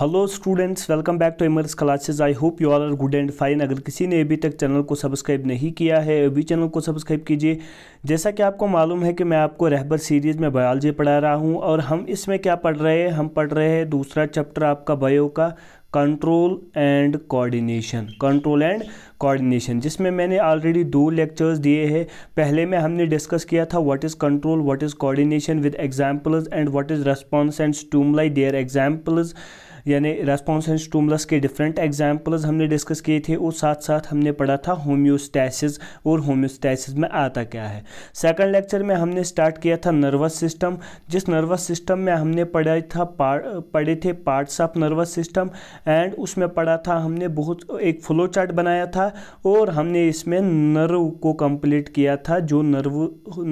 hello students welcome back to Immerse classes I hope you all are good and fine अगर किसी ने अभी तक चैनल को सब्सक्राइब नहीं किया है अभी चैनल को सब्सक्राइब कीजिए जैसा कि आपको मालूम है कि मैं आपको रहबर सीरीज़ में बायोलॉजी पढ़ा रहा हूं और हम इसमें क्या पढ़ रहे हैं हम पढ़ रहे हैं दूसरा चैप्टर आपका बायो का control and coordination control and coordination जिसमें मैंने ऑलरेडी दो लेक्चर्स दिए हैं पहले में हमने डिस्कस किया था what is control what is coordination with examples and what is response and stimuli their examples यानी रेस्पॉन्स एंड स्टूमलस के डिफरेंट एग्जाम्पल्स हमने डिस्कस किए थे और साथ साथ हमने पढ़ा था होम्योस्टैसिस और होम्योस्टैसिस में आता क्या है सेकंड लेक्चर में हमने स्टार्ट किया था नर्वस सिस्टम जिस नर्वस सिस्टम में हमने पढ़ा था पढ़े थे parts of nervous system and उसमें पढ़ा था हमने बहुत एक फ्लो चार्ट बनाया था और हमने इसमें नर्व को कम्प्लीट किया था जो नर्व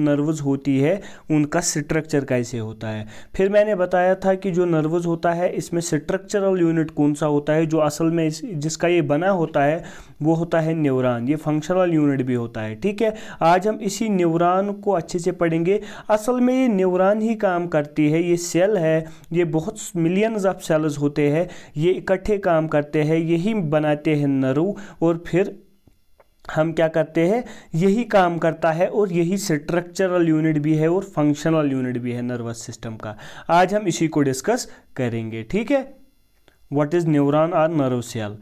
नर्वज होती है उनका स्ट्रक्चर कैसे होता है फिर मैंने बताया था कि जो नर्वज होता है इसमें स्ट्रक स्ट्रक्चरल यूनिट कौन सा होता है जो असल में इस जिसका ये बना होता है वो होता है न्यूरॉन ये फंक्शनल यूनिट भी होता है ठीक है आज हम इसी न्यूरॉन को अच्छे से पढ़ेंगे असल में ये न्यूरॉन ही काम करती है ये सेल है ये बहुत मिलियंस ऑफ सेल्स होते हैं ये इकट्ठे काम करते हैं यही बनाते हैं नर्व और फिर हम क्या करते हैं यही काम करता है और यही स्ट्रक्चरल यूनिट भी है और फंक्शनल यूनिट भी है नर्वस सिस्टम का आज हम इसी को डिस्कस करेंगे ठीक है what is neuron or nerve cell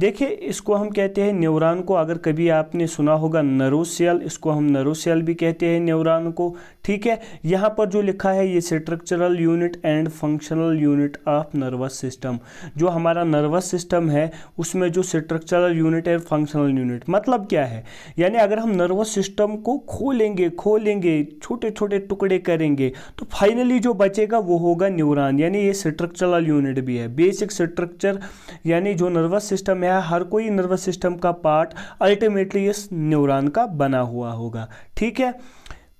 देखिए इसको हम कहते हैं न्यूरॉन को अगर कभी आपने सुना होगा नर्व सेल इसको हम नर्व सेल भी कहते हैं न्यूरॉन को ठीक है यहाँ पर जो लिखा है ये structural unit and functional unit of nervous system जो हमारा नर्वस सिस्टम है उसमें जो structural unit and functional unit मतलब क्या है यानी अगर हम नर्वस सिस्टम को खोलेंगे खोलेंगे छोटे छोटे टुकड़े करेंगे तो फाइनली जो बचेगा वो होगा न्यूरान यानी ये स्ट्रक्चरल यूनिट भी है बेसिक स्ट्रक्चर यानी जो नर्वस सिस्टम है हर कोई नर्वस सिस्टम का पार्ट अल्टीमेटली इस न्यूरान का बना हुआ होगा ठीक है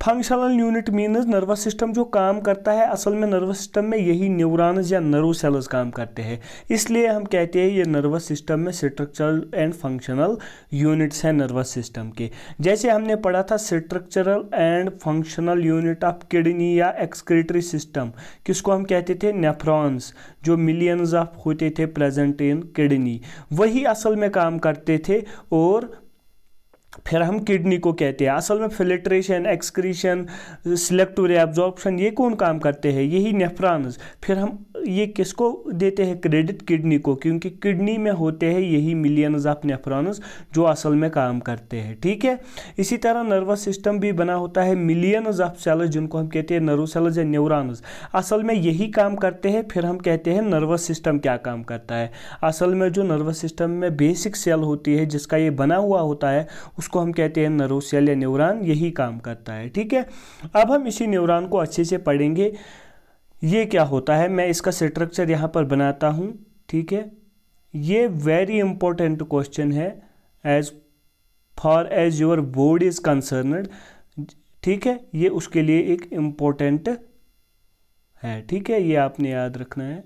functional unit means nervous system जो काम करता है असल में नर्वस सिस्टम में यही न्यूरॉन्स या नर्व सेल्स काम करते हैं इसलिए हम कहते हैं ये नर्वस सिस्टम में स्ट्रक्चरल एंड फंक्शनल यूनिट्स हैं नर्वस सिस्टम के जैसे हमने पढ़ा था structural and functional unit of kidney या एक्सक्रेटरी सिस्टम किसको हम कहते थे नेफ्रॉन्स जो मिलियंस ऑफ होते थे प्रेजेंट इन किडनी वही असल में काम करते थे और फिर हम किडनी को कहते हैं असल में फिल्ट्रेशन एक्सक्रीशन सिलेक्टिव रिएब्जॉर्प्शन ये कौन काम करते हैं यही नेफ्रॉन्स फिर हम ये किसको देते हैं क्रेडिट किडनी को क्योंकि किडनी में होते हैं यही मिलियंस ऑफ नेफ्रॉन्स जो असल में काम करते हैं ठीक है इसी तरह नर्वस सिस्टम भी बना होता है मिलियंस ऑफ सेल्स जिनको हम कहते हैं नर्व सेल्स या न्यूरानस असल में यही काम करते हैं फिर हम कहते हैं नर्वस सिस्टम क्या काम करता है असल में जो नर्वस सिस्टम में बेसिक सेल होती है जिसका ये बना हुआ होता है उस उसको हम कहते हैं नरोसियल या न्यूरॉन यही काम करता है ठीक है अब हम इसी न्यूरॉन को अच्छे से पढ़ेंगे ये क्या होता है मैं इसका स्ट्रक्चर यहाँ पर बनाता हूँ ठीक है ये वेरी इंपॉर्टेंट क्वेश्चन है as far as your board is concerned ठीक है ये उसके लिए एक इम्पोर्टेंट है ठीक है ये आपने याद रखना है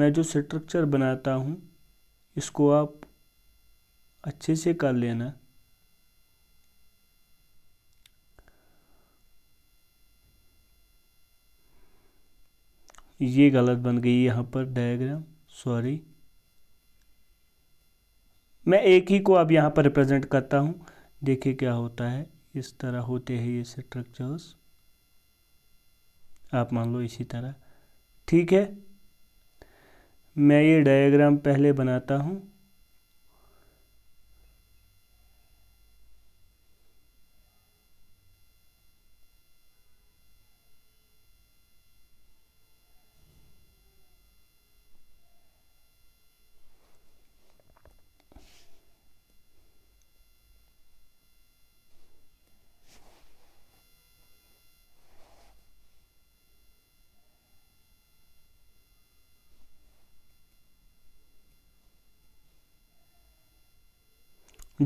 मैं जो स्ट्रक्चर बनाता हूँ इसको आप अच्छे से कर लेना ये गलत बन गई यहाँ पर डायग्राम सॉरी मैं एक ही को अब यहाँ पर रिप्रेजेंट करता हूँ देखिए क्या होता है इस तरह होते हैं ये स्ट्रक्चर्स आप मान लो इसी तरह ठीक है मैं ये डायग्राम पहले बनाता हूँ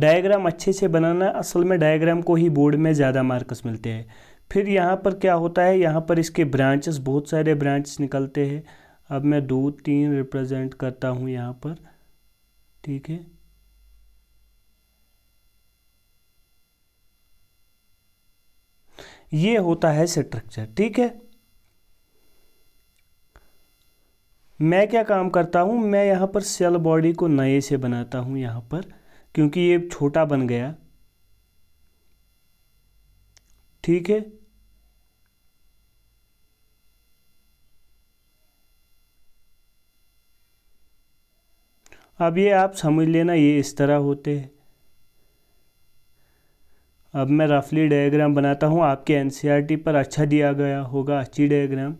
डायग्राम अच्छे से बनाना असल में डायग्राम को ही बोर्ड में ज़्यादा मार्क्स मिलते हैं फिर यहाँ पर क्या होता है यहाँ पर इसके ब्रांचेस बहुत सारे ब्रांचेस निकलते हैं अब मैं दो तीन रिप्रेजेंट करता हूँ यहाँ पर ठीक है ये होता है स्ट्रक्चर ठीक है मैं क्या काम करता हूँ मैं यहाँ पर सेल बॉडी को नए से बनाता हूँ यहाँ पर क्योंकि ये छोटा बन गया ठीक है अब ये आप समझ लेना ये इस तरह होते हैं अब मैं रफली डायग्राम बनाता हूँ आपके एनसीईआरटी e पर अच्छा दिया गया होगा अच्छी डायग्राम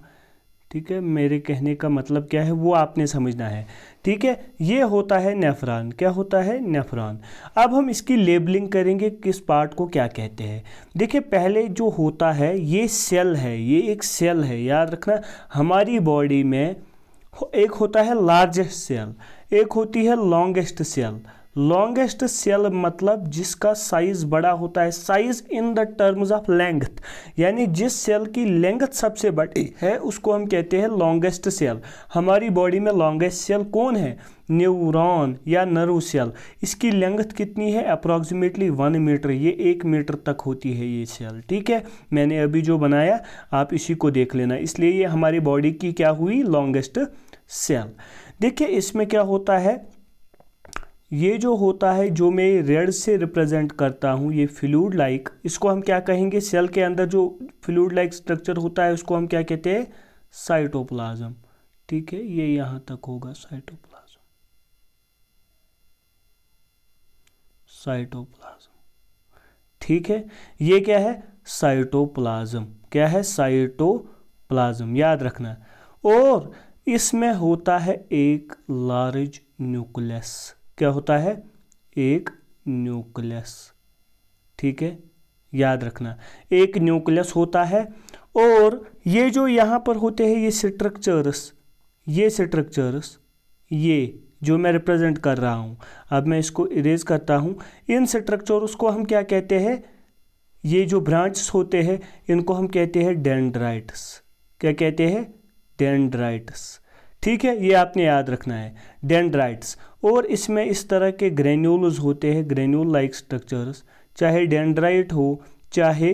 ठीक है मेरे कहने का मतलब क्या है वो आपने समझना है ठीक है ये होता है नेफ्रॉन क्या होता है नेफ्रॉन अब हम इसकी लेबलिंग करेंगे किस पार्ट को क्या कहते हैं देखिए पहले जो होता है ये सेल है ये एक सेल है याद रखना हमारी बॉडी में एक होता है लार्जेस्ट सेल एक होती है लॉन्गेस्ट सेल लॉन्गेस्ट सेल मतलब जिसका साइज बड़ा होता है size in the terms of length यानी जिस सेल की लेंथ सबसे बड़ी है उसको हम कहते हैं लॉन्गेस्ट सेल हमारी बॉडी में लॉन्गेस्ट सेल कौन है न्यूरॉन या नर्व सेल इसकी लेंथ कितनी है अप्रॉक्सीमेटली वन मीटर ये एक मीटर तक होती है ये सेल ठीक है मैंने अभी जो बनाया आप इसी को देख लेना इसलिए ये हमारी बॉडी की क्या हुई लॉन्गेस्ट सेल देखिए इसमें क्या होता है ये जो होता है जो मैं रेड से रिप्रेजेंट करता हूँ ये फ्लूड लाइक इसको हम क्या कहेंगे सेल के अंदर जो फ्लूड लाइक स्ट्रक्चर होता है उसको हम क्या कहते हैं साइटोप्लाज्म ठीक है ये यहाँ तक होगा साइटोप्लाज्म साइटोप्लाज्म ठीक है ये क्या है साइटोप्लाज्म क्या है साइटोप्लाज्म याद रखना और इसमें होता है एक लार्ज न्यूक्लियस क्या होता है एक न्यूक्लियस ठीक है याद रखना एक न्यूक्लियस होता है और ये जो यहाँ पर होते हैं ये स्ट्रक्चर्स ये स्ट्रक्चर्स ये जो मैं रिप्रेजेंट कर रहा हूँ अब मैं इसको इरेज करता हूँ इन स्ट्रक्चर्स को हम क्या कहते हैं ये जो ब्रांचेस होते हैं इनको हम कहते हैं डेंड्राइट्स क्या कहते हैं डेंड्राइट्स ठीक है ये आपने याद रखना है डेंड्राइट्स और इसमें इस तरह के ग्रेन्यूल्स होते हैं ग्रेन्यूल लाइक स्ट्रक्चर्स चाहे डेंड्राइट हो चाहे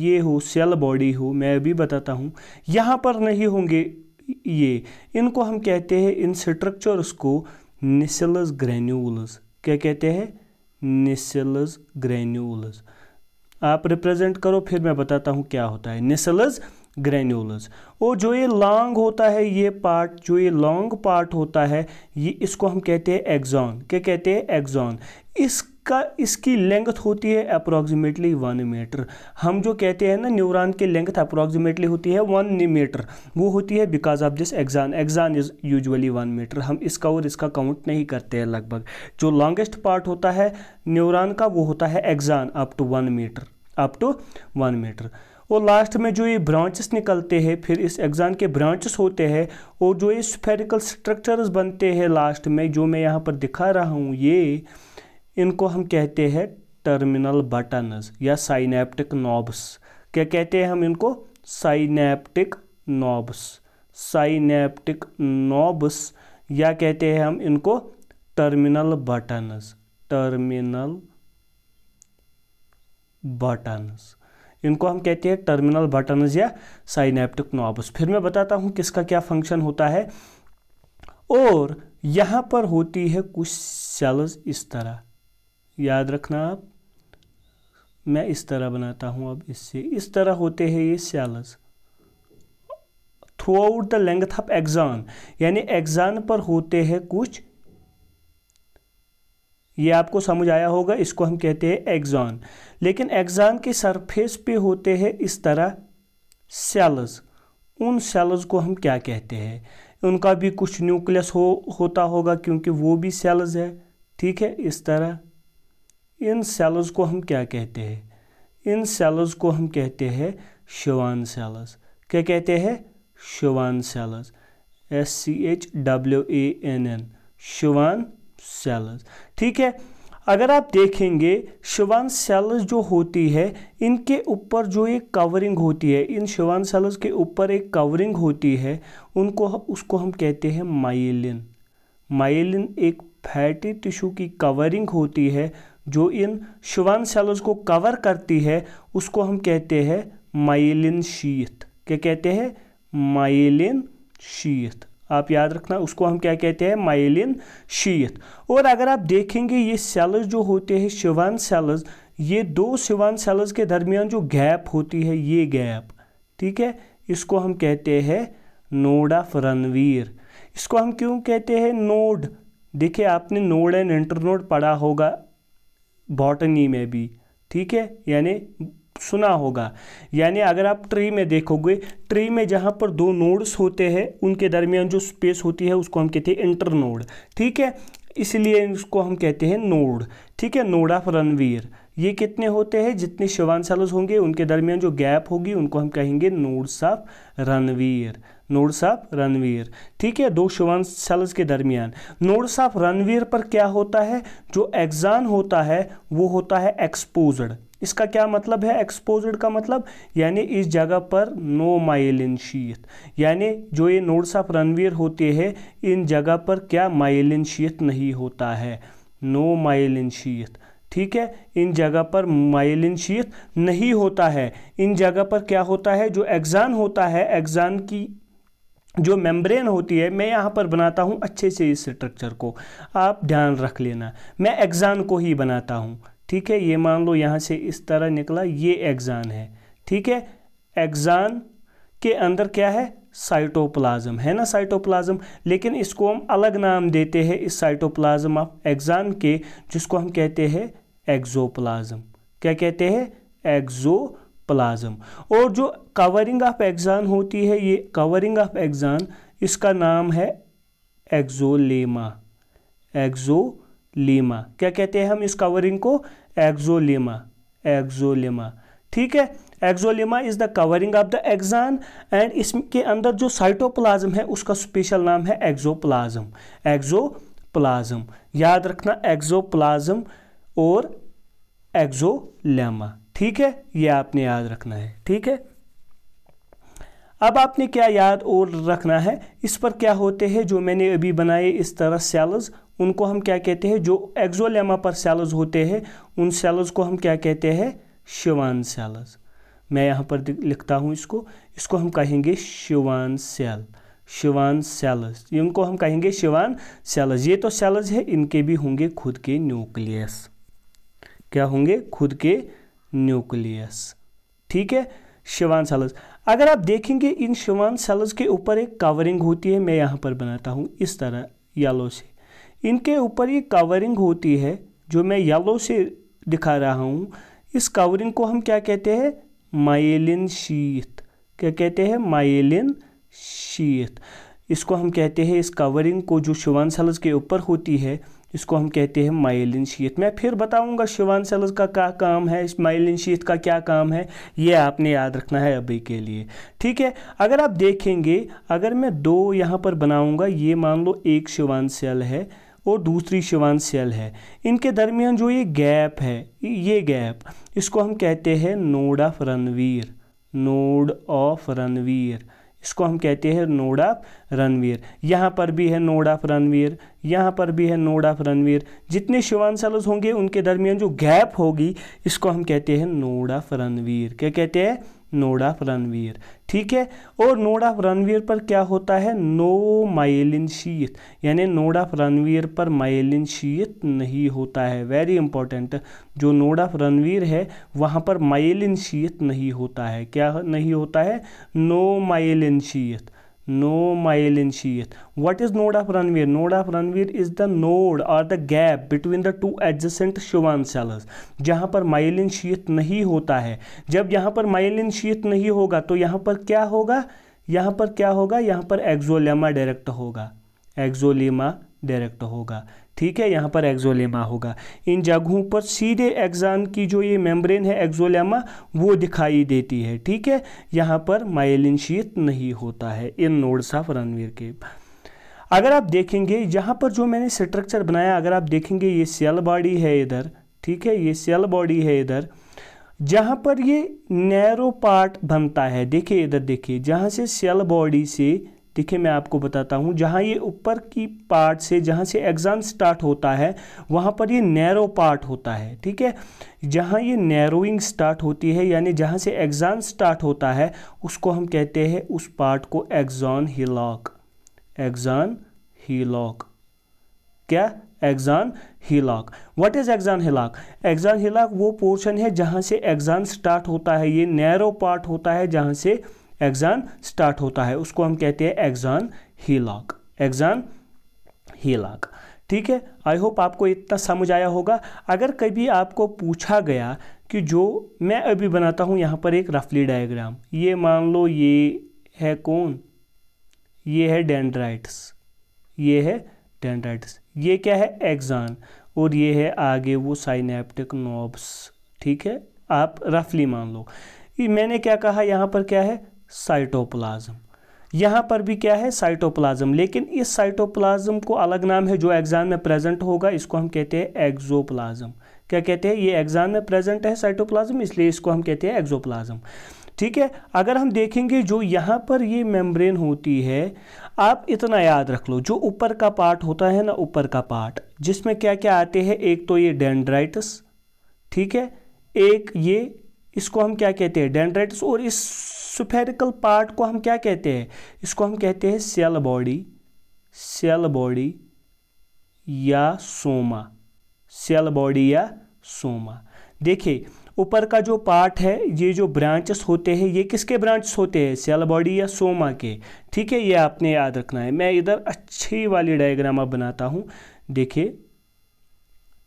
ये हो सेल बॉडी हो मैं अभी बताता हूँ यहाँ पर नहीं होंगे ये इनको हम कहते हैं इन स्ट्रक्चर्स को निसलस ग्रेन्यूल्स क्या कहते हैं निसलस ग्रेन्यूल्स आप रिप्रेजेंट करो फिर मैं बताता हूँ क्या होता है निसलस ग्रेन्यूल्स और जो ये लॉन्ग होता है ये पार्ट जो ये लॉन्ग पार्ट होता है ये इसको हम कहते हैं एग्जॉन क्या कहते हैं एग्जॉन इसका इसकी लेंथ होती है अप्रॉक्सीमेटली वन मीटर हम जो कहते हैं ना न्यूरॉन की लेंथ अप्रॉक्सीमेटली होती है वन मीटर वो होती है because of this axon axon is usually one metre हम इसका और इसका काउंट नहीं करते हैं लगभग जो लॉन्गेस्ट पार्ट होता है न्यूरॉन का वो होता है axon up to one metre up to one metre और लास्ट में जो ये ब्रांचेस निकलते हैं फिर इस एग्ज़ाम के ब्रांचेस होते हैं और जो ये स्फेरिकल स्ट्रक्चर्स बनते हैं लास्ट में जो मैं यहाँ पर दिखा रहा हूँ ये इनको हम कहते हैं टर्मिनल बटन्स या साइनेप्टिक नॉब्स क्या कहते हैं हम इनको साइनेप्टिक नॉब्स साइनेप्टिक नॉब्स या कहते हैं हम इनको टर्मिनल बटन्स टर्मिनल बटन्स इनको हम कहते हैं टर्मिनल बटनज या साइनेप्टिक नॉब्स फिर मैं बताता हूँ किसका क्या फंक्शन होता है और यहाँ पर होती है कुछ सेल्स इस तरह याद रखना आप मैं इस तरह बनाता हूँ अब इससे इस तरह होते हैं ये cells throughout the length of axon यानी एग्जान पर होते हैं कुछ ये आपको समझ आया होगा इसको हम कहते हैं एग्जॉन लेकिन एग्जॉन के सरफेस पे होते हैं इस तरह सेल्स उन सेल्स को हम क्या कहते हैं उनका भी कुछ न्यूक्लियस हो होता होगा क्योंकि वो भी सेल्स है ठीक है इस तरह इन सेल्स को हम क्या कहते हैं इन सेल्स को हम कहते हैं शिवान सेल्स क्या कहते हैं Schwann cells S C H W A N N Schwann cells ठीक है अगर आप देखेंगे शिवान सेल्स जो होती है इनके ऊपर जो एक कवरिंग होती है इन शिवान सेल्स के ऊपर एक कवरिंग होती है उनको उसको हम कहते हैं माइलिन माइलिन एक फैटी टिश्यू की कवरिंग होती है जो इन शिवान सेल्स को कवर करती है उसको हम कहते हैं माइलिन शीत क्या कहते हैं माइलिन शीत आप याद रखना उसको हम क्या कहते हैं माइलिन शीत और अगर आप देखेंगे ये सेल्स जो होते हैं शिवान सेल्स ये दो शिवान सेल्स के दरमियान जो गैप होती है ये गैप ठीक है इसको हम कहते हैं नोड ऑफ रणवीर इसको हम क्यों कहते हैं नोड देखिए आपने नोड एंड इंटरनोड पढ़ा होगा बॉटनी में भी ठीक है यानी सुना होगा यानी अगर आप ट्री में देखोगे ट्री में जहाँ पर दो नोड्स होते हैं उनके दरमियान जो स्पेस होती है उसको हम कहते हैं इंटर नोड ठीक है इसलिए इसको हम कहते हैं नोड ठीक है नोड ऑफ रणवीर ये कितने होते हैं जितने शिवानसालोज होंगे उनके दरमियान जो गैप होगी उनको हम कहेंगे nodes of Ranvier nodes of Ranvier ठीक है दो शिवान सेल्स के दरमियान नोड्स ऑफ रणवीर पर क्या होता है जो एग्जान होता है वो होता है एक्सपोजड इसका क्या मतलब है एक्सपोजड का मतलब यानी इस जगह पर नो माइलिन शीत यानी जो ये नोड्स ऑफ रनवीर होते हैं इन जगह पर क्या माइलिन शीत नहीं होता है नो माइलिन शीत ठीक है इन जगह पर माइलिन शीत नहीं होता है इन जगह पर क्या होता है जो एग्जान होता है एग्जान की जो मेम्ब्रेन होती है मैं यहाँ पर बनाता हूँ अच्छे से इस स्ट्रक्चर को आप ध्यान रख लेना मैं एग्जान को ही बनाता हूँ ठीक है ये मान लो यहाँ से इस तरह निकला ये एग्जान है ठीक है एग्जान के अंदर क्या है साइटोप्लाज्म है ना साइटोप्लाज्म लेकिन इसको हम अलग नाम देते हैं इस साइटोप्लाज्म ऑफ एग्जान के जिसको हम कहते हैं एग्जोप्लाज्म क्या कहते हैं एक्जोप्लाज्म और जो कवरिंग ऑफ एग्जान होती है ये कवरिंग ऑफ एग्जान इसका नाम है एग्जोलेमा एक्जोलेमा क्या कहते हैं हम इस कवरिंग को एक्जोलिमा एक्जोलिमा ठीक है axolemma is the covering of the axon and इसके अंदर जो साइटोप्लाज्म है उसका स्पेशल नाम है एक्जोप्लाज्म एक्जोप्लाज्म याद रखना एक्जोप्लाज्म और एक्जोलेमा ठीक है ये आपने याद रखना है ठीक है अब आपने क्या याद और रखना है इस पर क्या होते हैं जो मैंने अभी बनाए इस तरह सेल्स उनको हम क्या कहते हैं जो एक्जोलेमा पर सेल्स होते हैं उन सेल्स को हम क्या कहते हैं शिवान सेल्स मैं यहाँ पर लिखता हूँ इसको इसको हम कहेंगे शिवान सेल शिवान सेल्स इनको हम कहेंगे शिवान सेल्स ये तो सेल्स है इनके भी होंगे खुद के न्यूक्लियस क्या होंगे खुद के न्यूक्लियस ठीक है शिवान सेल्स अगर आप देखेंगे इन शिवान सेल्स के ऊपर एक कवरिंग होती है मैं यहाँ पर बनाता हूँ इस तरह येलो से इनके ऊपर ये कवरिंग होती है जो मैं येलो से दिखा रहा हूँ इस कवरिंग को हम क्या कहते हैं माइलिन शीत क्या कहते हैं माइलिन शीत इसको हम कहते हैं इस कवरिंग को जो शिवान सेल्स के ऊपर होती है जिसको हम कहते हैं माइलिन शीत मैं फिर बताऊंगा शिवान सेल्स का क्या काम है इस माइलिन शीत का क्या काम है ये आपने याद रखना है अभी के लिए ठीक है अगर आप देखेंगे अगर मैं दो यहाँ पर बनाऊँगा ये मान लो एक शिवान सेल है और दूसरी शिवान सेल है इनके दरमियान जो ये गैप है ये गैप इसको हम कहते हैं node of Ranvier node of Ranvier इसको हम कहते हैं नोड ऑफ रणवीर यहाँ पर भी है नोड ऑफ रणवीर यहाँ पर भी है नोड ऑफ रणवीर जितने शिवांशलज होंगे उनके दरमियान जो गैप होगी इसको हम कहते हैं नोड ऑफ रणवीर क्या कहते हैं नोड ऑफ रनवीर ठीक है और नोड ऑफ रनवीर पर क्या होता है नो माइलिन शीत यानी नोड ऑफ रनवीर पर माइलिन शीत नहीं होता है वेरी इंपॉर्टेंट जो नोड ऑफ रनवीर है वहाँ पर माइलिन शीत नहीं होता है क्या नहीं होता है no myelin sheath no myelin sheath what is node of Ranvier node of Ranvier is the node और the gap between the two adjacent Schwann cells जहाँ पर माइल इन शीत नहीं होता है जब यहाँ पर माइल इन शीत नहीं होगा तो यहाँ पर क्या होगा यहाँ पर क्या होगा यहाँ पर एक्जोलेमा डायरेक्ट होगा एक्जोलेमा डायरेक्ट होगा ठीक है यहाँ पर एक्जोलेमा होगा इन जगहों पर सीधे एग्जान की जो ये मेम्ब्रेन है एक्जोलेमा वो दिखाई देती है ठीक है यहाँ पर माइलिन शीत नहीं होता है इन नोड्स ऑफ रनवीर के अगर आप देखेंगे यहाँ पर जो मैंने स्ट्रक्चर बनाया अगर आप देखेंगे ये सेल बॉडी है इधर ठीक है ये सेल बॉडी है इधर जहाँ पर ये नैरो पार्ट बनता है देखिए इधर देखिए जहाँ से सेल बॉडी से देखिए मैं आपको बताता हूँ जहाँ ये ऊपर की पार्ट से जहाँ से एग्ज़ाम स्टार्ट होता है वहाँ पर ये नैरो पार्ट होता है ठीक है जहाँ ये नैरोइंग स्टार्ट होती है यानी जहाँ से एग्ज़ाम स्टार्ट होता है उसको हम कहते हैं उस पार्ट को एग्जॉन हिलॉक एग्जॉन हिलॉक क्या axon hillock what is axon hillock axon hillock वो पोर्शन है जहाँ से एग्ज़ाम स्टार्ट होता है ये नैरो पार्ट होता है जहाँ से एग्जान स्टार्ट होता है उसको हम कहते हैं एग्जान हीलाक एग्जान हीलाक ठीक है आई होप आपको इतना समझ आया होगा अगर कभी आपको पूछा गया कि जो मैं अभी बनाता हूँ यहाँ पर एक रफली डायग्राम ये मान लो ये है कौन ये है डेंड्राइट्स ये है डेंड्राइट्स ये क्या है एग्जान और ये है आगे वो साइनेप्टिक नॉब्स ठीक है आप रफली मान लो मैंने क्या कहा यहाँ पर क्या है साइटोप्लाज्म यहाँ पर भी क्या है साइटोप्लाज्म लेकिन इस साइटोप्लाज्म को अलग नाम है जो एग्जाम में प्रेजेंट होगा इसको हम कहते हैं एग्जोप्लाज्म क्या कहते हैं ये एग्जाम में प्रेजेंट है साइटोप्लाज्म इसलिए इसको हम कहते हैं एग्जोप्लाज्म ठीक है अगर हम देखेंगे जो यहाँ पर ये मेम्ब्रेन होती है आप इतना याद रख लो जो ऊपर का पार्ट होता है ना ऊपर का पार्ट जिसमें क्या क्या आते हैं एक तो ये डेंड्राइटस ठीक है एक ये इसको हम क्या कहते हैं डेंड्राइटस और इस सुफेरिकल पार्ट को हम क्या कहते हैं इसको हम कहते हैं सेल बॉडी सेल बॉडी या सोमा सेल बॉडी या सोमा देखिए ऊपर का जो पार्ट है ये जो ब्रांचेस होते हैं ये किसके ब्रांचेस होते हैं सेल बॉडी या सोमा के ठीक है ये आपने याद रखना है मैं इधर अच्छी वाली डायग्राम अब बनाता हूँ देखिए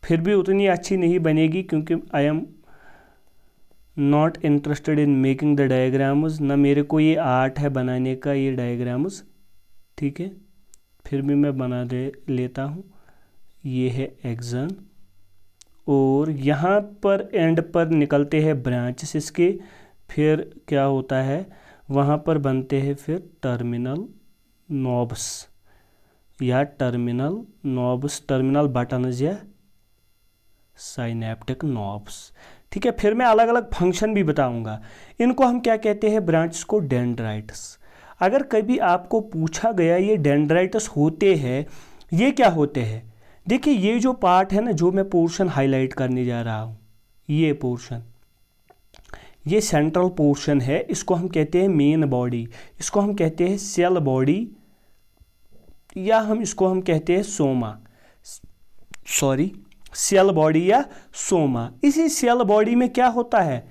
फिर भी उतनी अच्छी नहीं बनेगी क्योंकि I am not interested in making the diagrams ना मेरे को ये आर्ट है बनाने का ये डायग्राम्स ठीक है फिर भी मैं बना दे लेता हूँ ये है एग्जन और यहाँ पर एंड पर निकलते हैं ब्रांचेस इसके फिर क्या होता है वहाँ पर बनते हैं फिर टर्मिनल नॉब्स या टर्मिनल नॉब्स टर्मिनल बटन्स या साइनेप्टिक नॉब्स ठीक है फिर मैं अलग अलग फंक्शन भी बताऊंगा इनको हम क्या कहते हैं ब्रांच को डेंड्राइट्स अगर कभी आपको पूछा गया ये डेंड्राइटस होते हैं ये क्या होते हैं देखिए ये जो पार्ट है ना जो मैं पोर्शन हाईलाइट करने जा रहा हूँ ये पोर्शन ये सेंट्रल पोर्शन है इसको हम कहते हैं मेन बॉडी इसको हम कहते हैं सेल बॉडी या हम इसको हम कहते हैं सोमा सॉरी सेल बॉडी या सोमा इसी सेल बॉडी में क्या होता है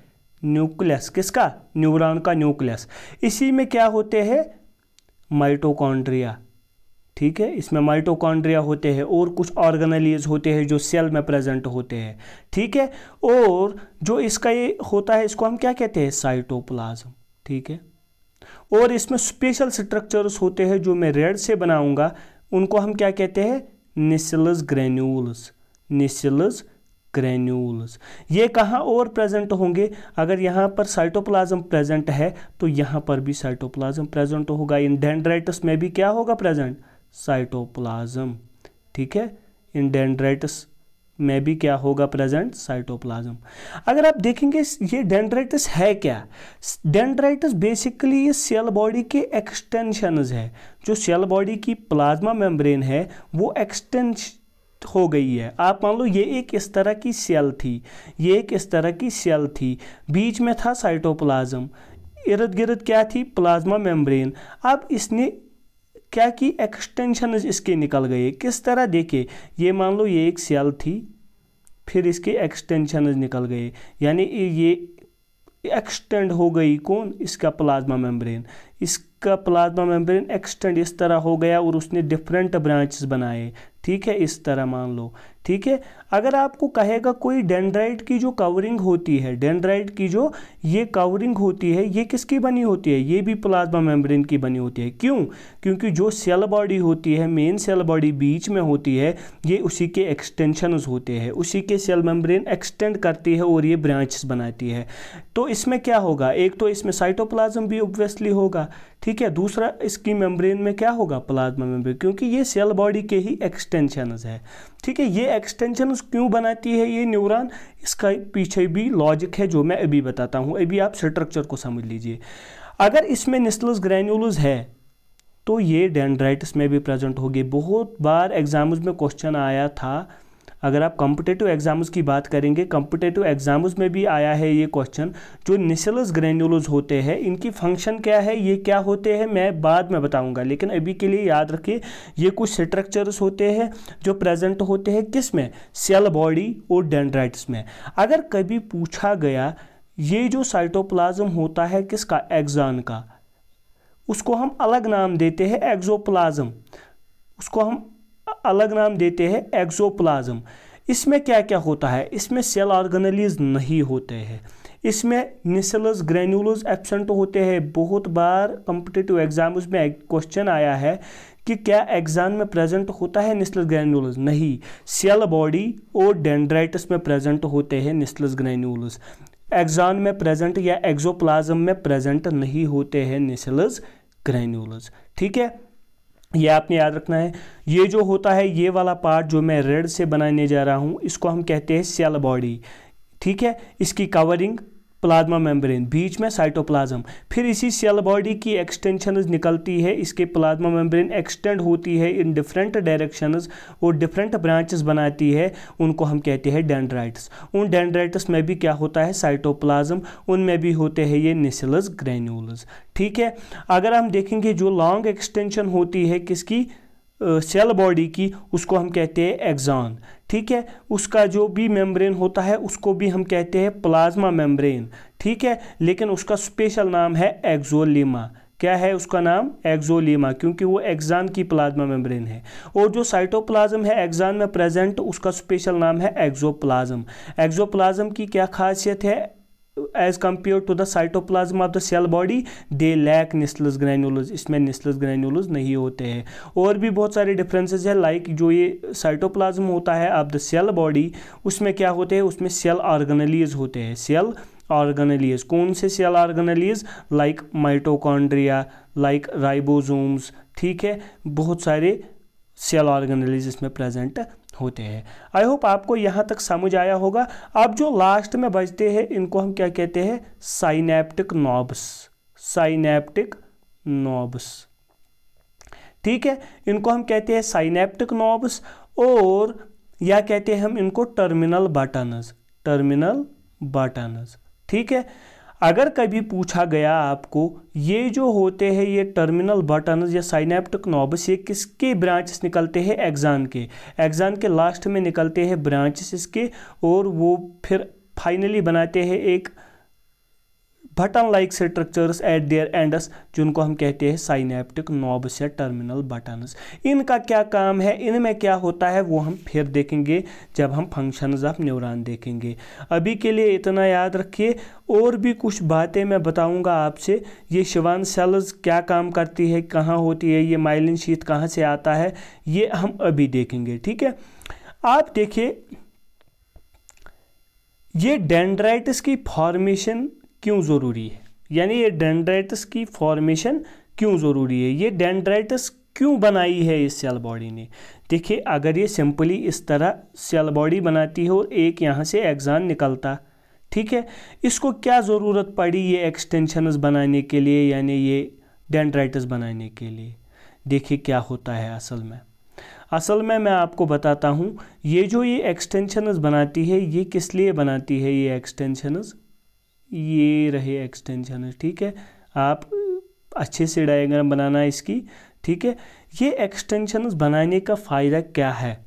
न्यूक्लियस किसका न्यूरॉन का न्यूक्लियस इसी में क्या होते हैं माइटोकॉन्ड्रिया ठीक है इसमें माइटोकॉन्ड्रिया होते हैं और कुछ ऑर्गेनलीज होते हैं जो सेल में प्रेजेंट होते हैं ठीक है और जो इसका ये होता है इसको हम क्या कहते हैं साइटोप्लाज्म ठीक है और इसमें स्पेशल स्ट्रक्चर्स होते हैं जो मैं रेड से बनाऊंगा उनको हम क्या कहते हैं निसलस ग्रेन्यूल्स निसिलज ग्रेन्यूल्स ये कहाँ और प्रेजेंट होंगे अगर यहाँ पर साइटोप्लाज्म प्रेजेंट है तो यहाँ पर भी साइटोप्लाज्म प्रेजेंट होगा इन डेंड्राइटस में भी क्या होगा प्रेजेंट साइटोप्लाज्म ठीक है इन डेंड्राइटस में भी क्या होगा प्रेजेंट साइटोप्लाज्म अगर आप देखेंगे ये डेंड्राइटस है क्या डेंड्राइटस बेसिकली ये सेल बॉडी के एक्सटेंशनज है जो सेल बॉडी की प्लाज्मा मेम्ब्रेन है वो एक्सटेंश हो गई है आप मान लो ये एक इस तरह की सेल थी ये एक इस तरह की सेल थी बीच में था साइटोप्लाज्म इर्द गिर्द क्या थी प्लाज्मा मेम्ब्रेन अब इसने क्या की एक्सटेंशन इसके निकल गए किस तरह देखे ये मान लो ये एक सेल थी फिर इसके एक्सटेंशन निकल गए यानी ये एक्सटेंड हो गई कौन इसका प्लाज्मा मेम्ब्रेन इसका प्लाज्मा मेम्ब्रेन एक्सटेंड इस तरह हो गया और उसने डिफरेंट ब्रांचेस बनाए ठीक है इस तरह मान लो ठीक है अगर आपको कहेगा कोई डेंड्राइट की जो कवरिंग होती है डेंड्राइट की जो ये कवरिंग होती है ये किसकी बनी होती है ये भी प्लाज्मा मेम्ब्रेन की बनी होती है क्यों क्योंकि जो सेल बॉडी होती है मेन सेल बॉडी बीच में होती है ये उसी के एक्सटेंशन होते हैं उसी के सेल मेम्ब्रेन एक्सटेंड करती है और ये ब्रांचेस बनाती है तो इसमें क्या होगा एक तो इसमें साइटोप्लाज्म भी ऑब्वियसली होगा ठीक है दूसरा इसकी मेम्ब्रेन में क्या होगा प्लाज्मा मेम्ब्रेन क्योंकि ये सेल बॉडी के ही एक्सटेंड एक्सटेंशनस है ठीक है ये एक्सटेंशनस क्यों बनाती है ये न्यूरॉन इसका पीछे भी लॉजिक है जो मैं अभी बताता हूँ अभी आप स्ट्रक्चर को समझ लीजिए अगर इसमें निस्लस ग्रैन्यूल्स है तो ये डेंड्राइटिस में भी प्रेजेंट होगी बहुत बार एग्जाम्स में क्वेश्चन आया था अगर आप कॉम्पिटेटिव एग्जाम्स की बात करेंगे कॉम्पिटेटिव एग्जाम्स में भी आया है ये क्वेश्चन जो निसलस ग्रेन्यूलोज होते हैं इनकी फंक्शन क्या है ये क्या होते हैं मैं बाद में बताऊंगा लेकिन अभी के लिए याद रखिए ये कुछ स्ट्रक्चर्स होते हैं जो प्रेजेंट होते हैं किस में सेल बॉडी और डेंड्राइट्स में अगर कभी पूछा गया ये जो साइटोप्लाज्म होता है किसका एग्जान का उसको हम अलग नाम देते हैं एग्जोप्लाज्म उसको हम अलग नाम देते हैं एक्सोप्लाज्म इसमें क्या क्या होता है इसमें सेल ऑर्गेनलीज नहीं होते हैं इसमें निसलस ग्रेन्यूलस एबसेंट होते हैं बहुत बार कम्पिटिटिव एग्जाम उसमें क्वेश्चन आया है कि क्या एग्जाम में प्रेजेंट होता है निस्लस ग्रेन्यूलस नहीं सेल बॉडी और डेंड्राइटस में प्रेजेंट होते हैं निस्लस ग्रेन्यूलस एग्जाम में प्रेजेंट या एक्जोप्लाज्म में प्रेजेंट नहीं होते हैं निस्लस ग्रेन्यूलस ठीक है ये आपने याद रखना है ये जो होता है ये वाला पार्ट जो मैं रेड से बनाने जा रहा हूँ इसको हम कहते हैं सेल बॉडी ठीक है इसकी कवरिंग प्लाज्मा मेम्ब्रेन बीच में साइटोप्लाज्म फिर इसी सेल बॉडी की एक्सटेंशन निकलती है इसके प्लाज्मा मेम्ब्रेन एक्सटेंड होती है इन डिफरेंट डायरेक्शनज़ और डिफरेंट ब्रांचेस बनाती है उनको हम कहते हैं डेंड्राइट्स उन डेंड्राइट्स में भी क्या होता है साइटोप्लाज्म उनमें भी होते हैं ये निसिलस ग्रेन्यूल्स ठीक है अगर हम देखेंगे जो लॉन्ग एक्सटेंशन होती है किसकी सेल बॉडी की उसको हम कहते हैं एग्जॉन ठीक है उसका जो भी मेम्ब्रेन होता है उसको भी हम कहते हैं प्लाज्मा मेम्ब्रेन ठीक है लेकिन उसका स्पेशल नाम है एग्जोलीमा क्या है उसका नाम एग्जोलीमा क्योंकि वो एग्जान की प्लाज्मा मेम्ब्रेन है और जो साइटोप्लाज्म है एग्जान में प्रेजेंट उसका स्पेशल नाम है एग्जोप्लाज्म एग्जोप्लाज्म की क्या खासियत है as compared to the cytoplasm of the cell body they lack nistless granules इसमें nistless granules नहीं होते हैं और भी बहुत सारे differences हैं like जो ये cytoplasm होता है of the cell body उसमें क्या होते हैं उसमें cell organelles होते हैं cell organelles कौन से cell organelles like mitochondria like ribosomes ठीक है बहुत सारे cell organelles इसमें present होते हैं आई होप आपको यहाँ तक समझ आया होगा अब जो लास्ट में बचते हैं इनको हम क्या कहते हैं साइनेप्टिक नॉब्स साइनेप्टिक नॉब्स ठीक है इनको हम कहते हैं साइनेप्टिक नॉब्स और या कहते हैं हम इनको टर्मिनल बटनज टर्मिनल बटनज ठीक है अगर कभी पूछा गया आपको ये जो होते हैं ये टर्मिनल बटन्स या साइनेप्टिक नॉब्स ये किसके ब्रांचेस निकलते हैं एग्जान के एग्जान के लास्ट में निकलते हैं ब्रांचेस इसके और वो फिर फाइनली बनाते हैं एक button like structures at their ends जिनको हम कहते हैं साइनेप्टिक नॉब्स या टर्मिनल बटन्स इनका क्या काम है इनमें क्या होता है वो हम फिर देखेंगे जब हम फंक्शंस ऑफ न्यूरॉन देखेंगे अभी के लिए इतना याद रखिए और भी कुछ बातें मैं बताऊंगा आपसे ये शिवान सेल्स क्या काम करती है कहाँ होती है ये माइलिन शीत कहाँ से आता है ये हम अभी देखेंगे ठीक है आप देखिए ये डेंड्राइटिस की फॉर्मेशन क्यों ज़रूरी है यानी ये डेंड्राइटस की फॉर्मेशन क्यों ज़रूरी है ये डेंड्राइटस क्यों बनाई है इस सेल बॉडी ने देखिए अगर ये सिंपली इस तरह सेल बॉडी बनाती है और एक यहाँ से एग्जान निकलता ठीक है इसको क्या ज़रूरत पड़ी ये एक्सटेंशनस बनाने के लिए यानी ये डेंड्राइटस बनाने के लिए देखिए क्या होता है असल में असल में मैं आपको बताता हूँ ये जो ये एक्सटेंशनस बनाती है ये किस लिए बनाती है ये एक्सटेंशनस ये रहे एक्सटेंशन ठीक है आप अच्छे से डायग्राम बनाना है इसकी ठीक है ये एक्सटेंशन बनाने का फ़ायदा क्या है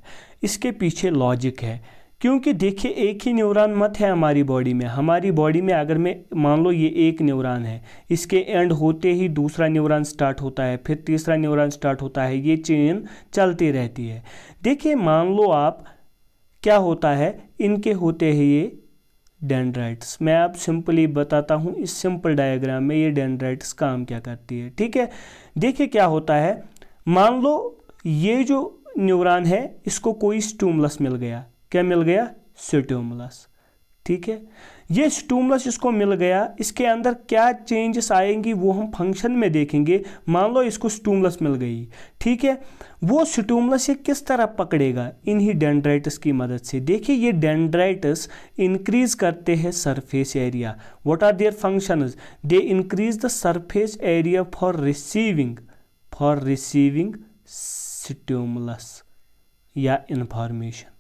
इसके पीछे लॉजिक है क्योंकि देखिए एक ही न्यूरॉन मत है हमारी बॉडी में हमारी बॉडी में अगर मैं मान लो ये एक न्यूरॉन है इसके एंड होते ही दूसरा न्यूरॉन स्टार्ट होता है फिर तीसरा न्यूरॉन स्टार्ट होता है ये चेन चलती रहती है देखिए मान लो आप क्या होता है इनके होते ही ये डेंड्राइट्स मैं आप सिंपली बताता हूँ इस सिंपल डायग्राम में ये डेंड्राइट्स काम क्या करती है ठीक है देखिए क्या होता है मान लो ये जो न्यूरॉन है इसको कोई स्ट्यूमलस मिल गया क्या मिल गया स्ट्यूमलस ठीक है ये स्टूमलस इसको मिल गया इसके अंदर क्या चेंजेस आएंगी वो हम फंक्शन में देखेंगे मान लो इसको स्टूमलस मिल गई ठीक है वो स्टूमलस ये किस तरह पकड़ेगा इन्हीं डेंड्राइटस की मदद से देखिए ये डेंड्राइटस इंक्रीज करते हैं surface area what are their functions they increase the surface area for receiving for receiving stimulus या इन्फॉर्मेशन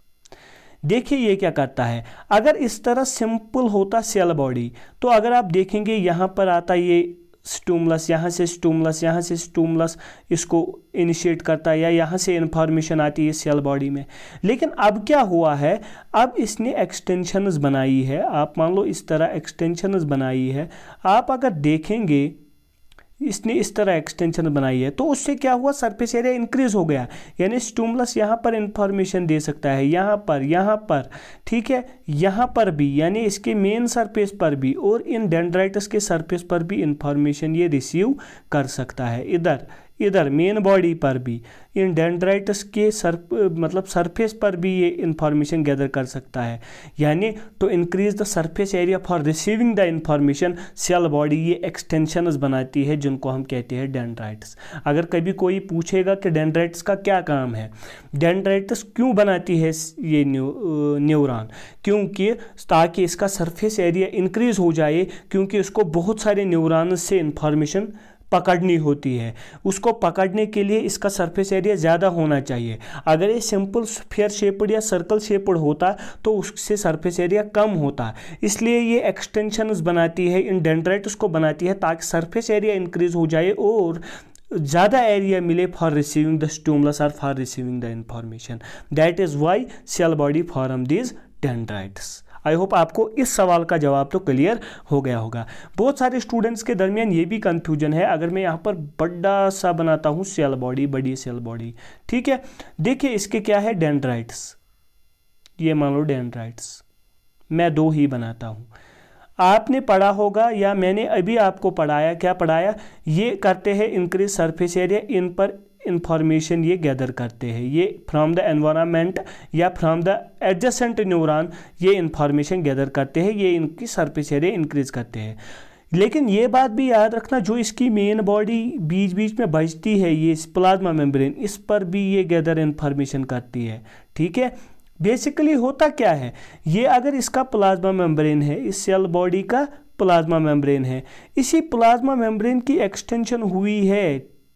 देखिए ये क्या करता है अगर इस तरह सिंपल होता सेल बॉडी तो अगर आप देखेंगे यहाँ पर आता ये स्टूमलस यहाँ से स्टूमलस यहाँ से स्टूमलस इसको इनिशिएट करता है या यहाँ से इन्फॉर्मेशन आती है सेल बॉडी में लेकिन अब क्या हुआ है अब इसने एक्सटेंशनस बनाई है आप मान लो इस तरह एक्सटेंशनस बनाई है आप अगर देखेंगे इसने इस तरह एक्सटेंशन बनाई है तो उससे क्या हुआ सरफेस एरिया इंक्रीज हो गया यानी स्टूमलस यहाँ पर इंफॉर्मेशन दे सकता है यहाँ पर यहाँ पर ठीक है यहाँ पर भी यानी इसके मेन सरफेस पर भी और इन डेंड्राइटस के सरफेस पर भी इंफॉर्मेशन ये रिसीव कर सकता है इधर इधर मेन बॉडी पर भी इन डेंड्राइट्स के सर मतलब सरफेस पर भी ये इंफॉर्मेशन गैदर कर सकता है यानी to increase the surface area for receiving the information cell body ये एक्सटेंशनस बनाती है जिनको हम कहते हैं डेंड्राइट्स अगर कभी कोई पूछेगा कि डेंड्राइट्स का क्या काम है डेंड्राइट्स क्यों बनाती है ये न्यूरॉन क्योंकि ताकि इसका सरफेस एरिया इंक्रीज हो जाए क्योंकि इसको बहुत सारे न्यूरान से इंफॉर्मेशन पकड़नी होती है उसको पकड़ने के लिए इसका सरफेस एरिया ज़्यादा होना चाहिए अगर ये सिंपल फेयर शेपड या सर्कल शेपड होता तो उससे सरफेस एरिया कम होता इसलिए ये एक्सटेंशनस बनाती है इन डेंड्राइट्स को बनाती है ताकि सरफेस एरिया इंक्रीज हो जाए और ज़्यादा एरिया मिले for receiving the stimulus or for receiving the information that is why cell body forms these dendrites I hope आपको इस सवाल का जवाब तो क्लियर हो गया होगा बहुत सारे स्टूडेंट्स के दरमियान ये भी कंफ्यूजन है अगर मैं यहाँ पर बड़ा सा बनाता हूँ सेल बॉडी बड़ी सेल बॉडी ठीक है देखिए इसके क्या है डेंड्राइट्स ये मान लो डेंड्राइट्स मैं दो ही बनाता हूँ आपने पढ़ा होगा या मैंने अभी आपको पढ़ाया क्या पढ़ाया ये करते हैं इंक्रीज सरफेस एरिया इन पर इंफॉर्मेशन ये गैदर करते हैं ये फ्रॉम द एनवायरनमेंट या फ्रॉम द एडजसेंट न्यूरॉन ये इंफॉर्मेशन गैदर करते हैं ये इनकी सरफेस एरिया इंक्रीज करते हैं लेकिन ये बात भी याद रखना जो इसकी मेन बॉडी बीच बीच में बजती है ये प्लाज्मा मेम्ब्रेन इस पर भी ये गैदर इन्फॉर्मेशन करती है ठीक है बेसिकली होता क्या है ये अगर इसका प्लाज्मा मेम्ब्रेन है इस सेल बॉडी का प्लाज्मा मेम्ब्रेन है इसी प्लाज्मा मेम्ब्रेन की एक्सटेंशन हुई है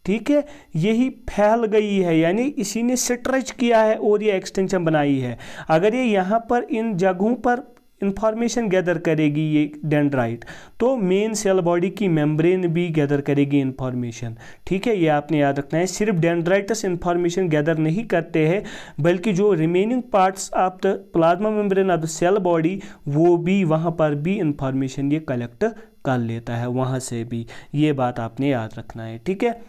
ठीक है यही फैल गई है यानी इसी ने स्ट्रेच किया है और ये एक्सटेंशन बनाई है अगर ये यहाँ पर इन जगहों पर इन्फॉर्मेशन गैदर करेगी ये डेंड्राइट तो मेन सेल बॉडी की मेम्ब्रेन भी गैदर करेगी इन्फॉर्मेशन ठीक है ये आपने याद रखना है सिर्फ डेंड्राइटस इन्फॉर्मेशन गैदर नहीं करते हैं बल्कि जो remaining parts of the plasma membrane of the cell body वो भी वहाँ पर भी इन्फॉर्मेशन ये कलेक्ट कर लेता है वहाँ से भी ये बात आपने याद रखना है ठीक है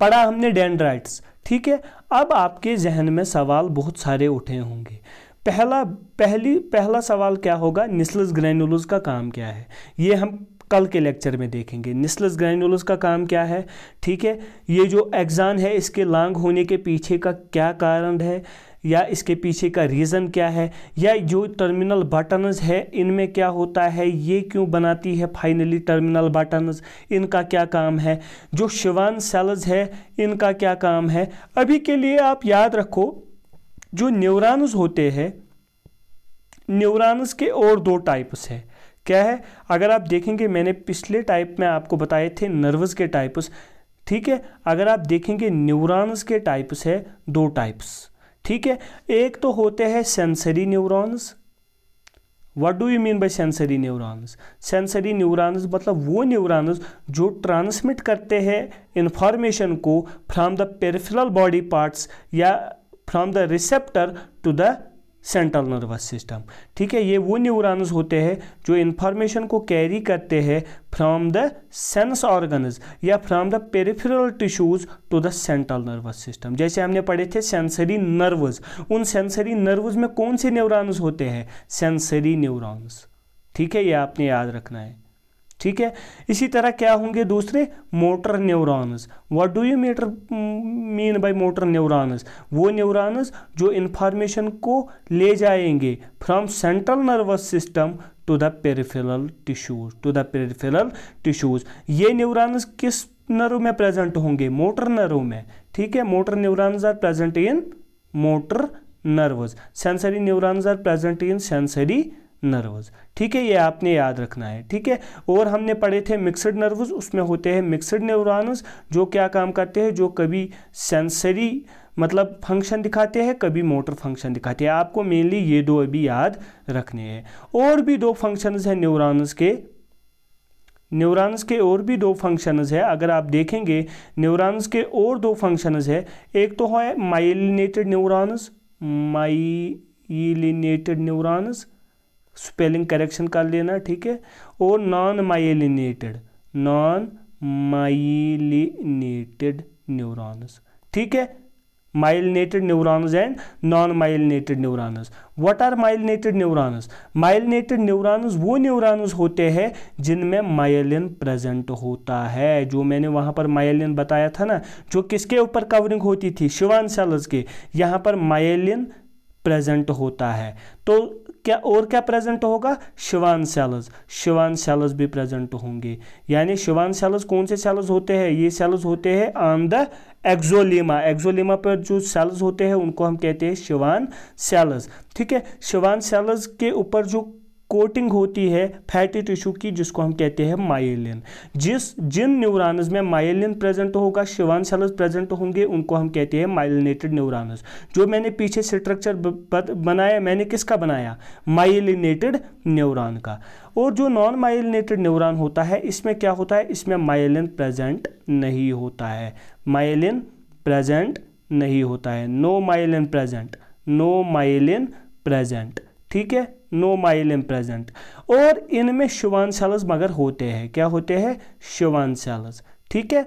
पढ़ा हमने डेंड्राइट्स ठीक है अब आपके जहन में सवाल बहुत सारे उठे होंगे पहला पहली पहला सवाल क्या होगा निस्लस ग्रैनुलस का काम क्या है ये हम कल के लेक्चर में देखेंगे निस्लस ग्रैनुलस का काम क्या है ठीक है ये जो एग्ज़ाम है इसके लांग होने के पीछे का क्या कारण है या इसके पीछे का रीज़न क्या है या जो टर्मिनल बटन्स है इनमें क्या होता है ये क्यों बनाती है फाइनली टर्मिनल बटन्स इनका क्या काम है जो शिवान सेल्स है इनका क्या काम है अभी के लिए आप याद रखो जो न्यूरॉन्स होते हैं न्यूरॉन्स के और दो टाइप्स हैं क्या है अगर आप देखेंगे मैंने पिछले टाइप में आपको बताए थे नर्वस के टाइप्स ठीक है अगर आप देखेंगे न्यूरॉन्स के टाइप्स है दो टाइप्स ठीक है एक तो होते हैं sensory neurons what do you mean by sensory neurons sensory neurons मतलब वो न्यूरॉन्स जो ट्रांसमिट करते हैं इन्फॉर्मेशन को from the peripheral body parts या from the receptor to the central nervous system ठीक है ये वो न्यूरॉन्स होते हैं जो इन्फॉर्मेशन को कैरी करते हैं फ्रॉम द सेंस ऑर्गन्स या from the peripheral tissues to the central nervous system जैसे हमने पढ़े थे सेंसरी नर्वस उन सेंसरी नर्वस में कौन से न्यूरॉन्स होते हैं सेंसरी न्यूरॉन्स ठीक है ये आपने याद रखना है ठीक है इसी तरह क्या होंगे दूसरे motor neurons what do you metre mean by motor neurons वो न्यूरॉन्स जो इन्फॉर्मेशन को ले जाएंगे from central nervous system to the peripheral tissues to the peripheral tissues ये न्यूरॉन्स किस नर्व में प्रेजेंट होंगे मोटर नर्व में ठीक है motor neurons are present in motor nerves sensory neurons are present in sensory nerves ठीक है ये आपने याद रखना है ठीक है और हमने पढ़े थे मिक्सड नर्वस उसमें होते हैं मिक्सड न्यूरॉन्स जो क्या काम करते हैं जो कभी सेंसरी मतलब फंक्शन दिखाते हैं कभी मोटर फंक्शन दिखाते हैं आपको मेनली ये दो अभी याद रखने हैं और भी दो फंक्शंस हैं न्यूरॉन्स के न्यूरॉन्स के और भी दो फंक्शंस है अगर आप देखेंगे न्यूरॉन्स के और दो फंक्शंस है एक तो है myelinated neurons myelinated neurons spelling correction कर लेना ठीक है और non myelinated non myelinated neurons ठीक है myelinated neurons and non myelinated neurons what are myelinated neurons myelinated neurons वो न्यूरॉन्स होते हैं जिनमें माइलिन प्रेजेंट होता है जो मैंने वहां पर माइलिन बताया था ना जो किसके ऊपर कवरिंग होती थी शिवान सेल्स के यहां पर माइलिन प्रेजेंट होता है तो क्या और क्या प्रेजेंट होगा शिवान सेल्स शिवान सेल्स भी प्रेजेंट होंगे यानी शिवान सेल्स कौन से सेल्स होते हैं ये सेल्स होते हैं ऑन द एक्जोलीमा एक्जोलीमा पर जो सेल्स होते हैं उनको हम कहते हैं शिवान सेल्स ठीक है शिवान सेल्स के ऊपर जो कोटिंग होती है फैटी टिश्यू की जिसको हम कहते हैं माइलिन जिस जिन न्यूरॉन्स में माइलिन प्रेजेंट होगा शिवान सेल्स प्रेजेंट होंगे उनको हम कहते हैं माइलिनेटेड न्यूरॉन्स जो मैंने पीछे स्ट्रक्चर बनाया मैंने किसका बनाया माइलिनेटेड न्यूरॉन का और जो नॉन माइलिनेटेड न्यूरॉन होता है इसमें क्या होता है इसमें माइलिन प्रेजेंट नहीं होता है माइलिन प्रेजेंट नहीं होता है no myelin present no myelin present ठीक है नो माइलिन प्रेजेंट और इनमें शिवान सेल्स मगर होते हैं क्या होते हैं शिवान सेल्स ठीक है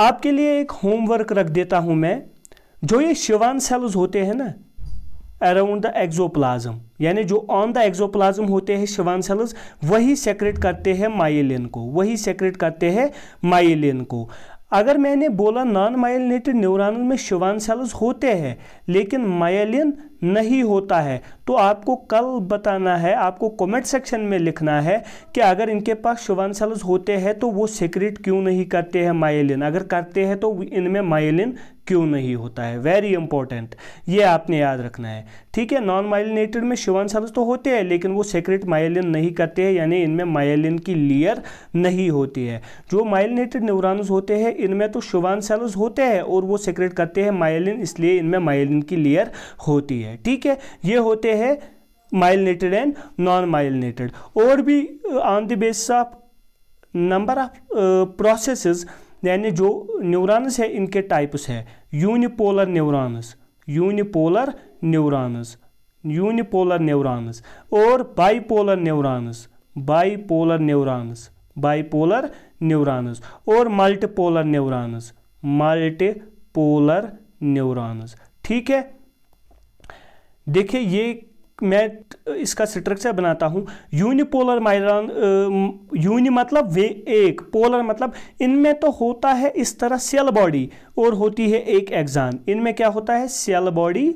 आपके लिए एक होमवर्क रख देता हूं मैं जो ये शिवान सेल्स होते हैं ना अराउंड द एक्जोप्लाज्म यानी जो ऑन द एक्जोप्लाज्म होते हैं शिवान सेल्स वही सेक्रेट करते हैं माइलिन को वही सेक्रेट करते हैं माइलिन को अगर मैंने बोला नॉन माइलिनेटेड न्यूरॉन में शिवान सेल्स होते हैं लेकिन माइलिन नहीं होता है तो आपको कल बताना है आपको कमेंट सेक्शन में लिखना है कि अगर इनके पास शुभान सेल्स होते हैं तो वो सिक्रेट क्यों नहीं करते हैं माइलिन अगर करते हैं तो इनमें माइलिन क्यों नहीं होता है वेरी इंपॉर्टेंट ये आपने याद रखना है ठीक है नॉन माइलिनेटेड में शिवान सेल्स तो होते हैं लेकिन वो सेक्रेट माइलिन नहीं करते हैं यानी इनमें माइलिन की लेयर नहीं होती है जो माइलिनेटेड न्यूरॉन्स होते हैं इनमें तो शिवान सेल्स होते हैं और वो सेक्रेट करते हैं माइलिन इसलिए इनमें माइलिन की लेयर होती है हैं ठीक है ये होते हैं माइलनेटेड एंड नॉन माइलनेटेड और भी on the basis of number of processes यानी जो न्यूरॉन्स है इनके टाइप्स है unipolar neurons unipolar neurons unipolar neurons और bipolar neurons bipolar neurons bipolar neurons और मल्टीपोलर न्यूरॉन्स मल्टीपोलर न्यूरॉन्स ठीक है देखिए ये मैं इसका स्ट्रक्चर बनाता हूँ यूनिपोलर माइलॉन यूनि मतलब वे एक पोलर मतलब इनमें तो होता है इस तरह सेल बॉडी और होती है एक एग्जान इनमें क्या होता है सेल बॉडी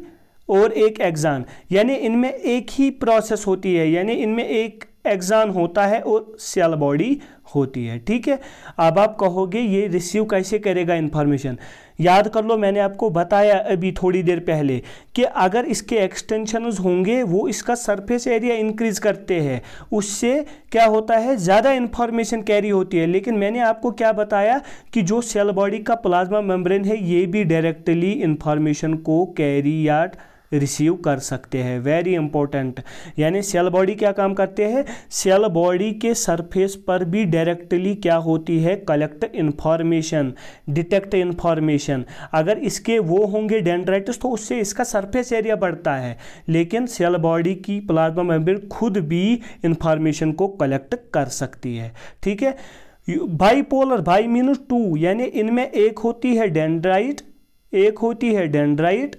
और एक एग्जान यानी इनमें एक ही प्रोसेस होती है यानी इनमें एक एग्जान होता है और सेल बॉडी होती है ठीक है अब आप कहोगे ये रिसीव कैसे करेगा इन्फॉर्मेशन याद कर लो मैंने आपको बताया अभी थोड़ी देर पहले कि अगर इसके एक्सटेंशन होंगे वो इसका सरफेस एरिया इंक्रीज करते हैं उससे क्या होता है ज़्यादा इन्फॉर्मेशन कैरी होती है लेकिन मैंने आपको क्या बताया कि जो सेल बॉडी का प्लाज्मा मेम्ब्रेन है ये भी डायरेक्टली इन्फॉर्मेशन को कैरी या रिसीव कर सकते हैं वेरी इंपॉर्टेंट यानी सेल बॉडी क्या काम करते हैं सेल बॉडी के सरफेस पर भी डायरेक्टली क्या होती है कलेक्ट इन्फॉर्मेशन डिटेक्ट इन्फॉर्मेशन अगर इसके वो होंगे डेंड्राइटिस तो उससे इसका सरफेस एरिया बढ़ता है लेकिन सेल बॉडी की प्लाज्मा मेम्ब्रेन खुद भी इंफॉर्मेशन को कलेक्ट कर सकती है ठीक है बाईपोलर बाई मीनस टू यानी इनमें एक होती है डेंड्राइट एक होती है डेंड्राइट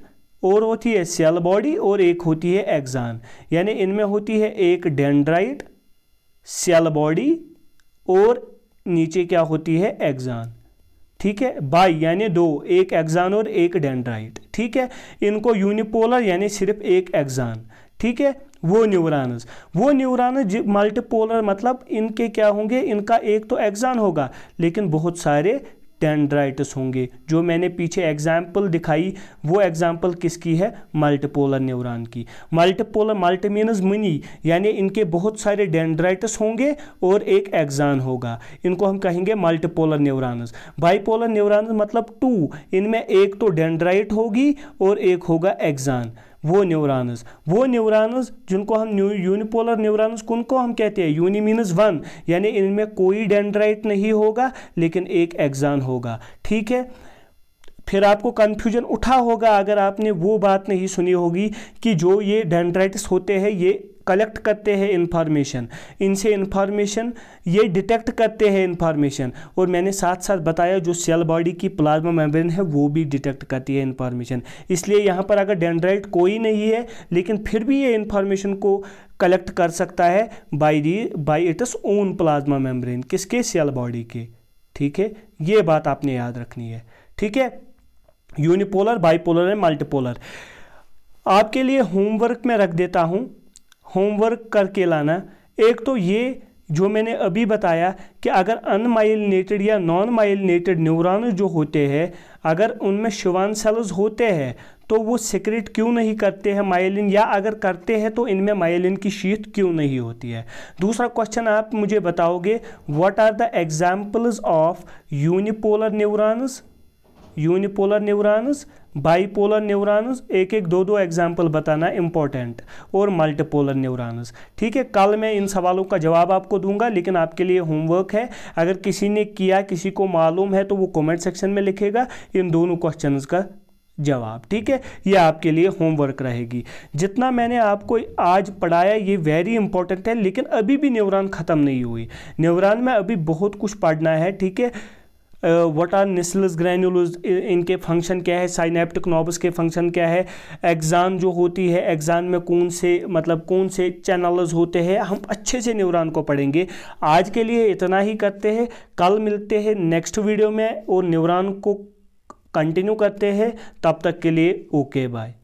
और होती है सेल बॉडी और एक होती है एग्जान यानी इनमें होती है एक डेंड्राइट सेल बॉडी और नीचे क्या होती है एग्जान ठीक है बाई यानी दो एक एग्जान और एक डेंड्राइट ठीक है इनको यूनिपोलर यानी सिर्फ एक एग्जान ठीक है वो न्यूरॉन्स वो न्यूरॉन्स मल्टीपोलर मतलब इनके क्या होंगे इनका एक तो एग्जान होगा लेकिन बहुत सारे टेंड्राइटिस होंगे जो मैंने पीछे एग्जाम्पल दिखाई वो एग्जाम्पल किसकी है मल्टीपोलर न्यूरॉन की मल्टीपोलर मल्टी मीनस मनी यानी इनके बहुत सारे डेंड्राइटिस होंगे और एक एग्जान होगा इनको हम कहेंगे मल्टीपोलर न्यूरॉन्स बाईपोलर न्यूरॉन्स मतलब टू इनमें एक तो डेंड्राइट होगी और एक होगा एग्जान वो न्यूरॉन्स वो न्यूरॉन्स जिनको हम न्यू यूनिपोलर न्यूरॉन्स उनको हम कहते हैं यूनि मीनस वन यानी इनमें कोई डेंड्राइट नहीं होगा लेकिन एक एग्जान होगा ठीक है फिर आपको कन्फ्यूजन उठा होगा अगर आपने वो बात नहीं सुनी होगी कि जो ये डेंड्राइटिस होते हैं ये कलेक्ट करते हैं इन्फॉर्मेशन इनसे इन्फॉर्मेशन ये डिटेक्ट करते हैं इन्फॉर्मेशन और मैंने साथ साथ बताया जो सेल बॉडी की प्लाज्मा मेम्ब्रेन है वो भी डिटेक्ट करती है इन्फॉर्मेशन इसलिए यहाँ पर अगर डेंड्राइट कोई नहीं है लेकिन फिर भी ये इन्फॉर्मेशन को कलेक्ट कर सकता है by the by its own plasma membrane किसके सेल बॉडी के ठीक है ये बात आपने याद रखनी है ठीक है यूनिपोलर बाईपोलर एंड मल्टीपोलर आपके लिए होमवर्क में रख देता हूँ होमवर्क करके लाना एक तो ये जो मैंने अभी बताया कि अगर अनमाइलनेटेड या नॉन माइलनेटेड न्यूरॉन्स जो होते हैं अगर उनमें शिवान सेल्स होते हैं तो वो सिक्रेट क्यों नहीं करते हैं माइलिन या अगर करते हैं तो इनमें माइलिन की शीत क्यों नहीं होती है दूसरा क्वेश्चन आप मुझे बताओगे what are the examples of unipolar neurons unipolar neurons bipolar neurons एक एक दो दो एग्जाम्पल बताना इंपॉर्टेंट और मल्टीपोलर न्यूरॉन्स ठीक है कल मैं इन सवालों का जवाब आपको दूंगा लेकिन आपके लिए होमवर्क है अगर किसी ने किया किसी को मालूम है तो वो कॉमेंट सेक्शन में लिखेगा इन दोनों क्वेश्चन का जवाब ठीक है ये आपके लिए होमवर्क रहेगी जितना मैंने आपको आज पढ़ाया ये वेरी इंपॉर्टेंट है लेकिन अभी भी न्यूरॉन ख़त्म नहीं हुई न्यूरॉन में अभी बहुत कुछ पढ़ना है ठीक है व्हाट आर निसलस ग्रैन्यूल्स इनके फंक्शन क्या है साइनेप्टिक नॉबस के फंक्शन क्या है एग्जाम जो होती है एग्जाम में कौन से मतलब कौन से चैनल्स होते हैं हम अच्छे से न्यूरॉन को पढ़ेंगे आज के लिए इतना ही करते हैं कल मिलते हैं नेक्स्ट वीडियो में और न्यूरॉन को कंटिन्यू करते हैं तब तक के लिए ओके बाय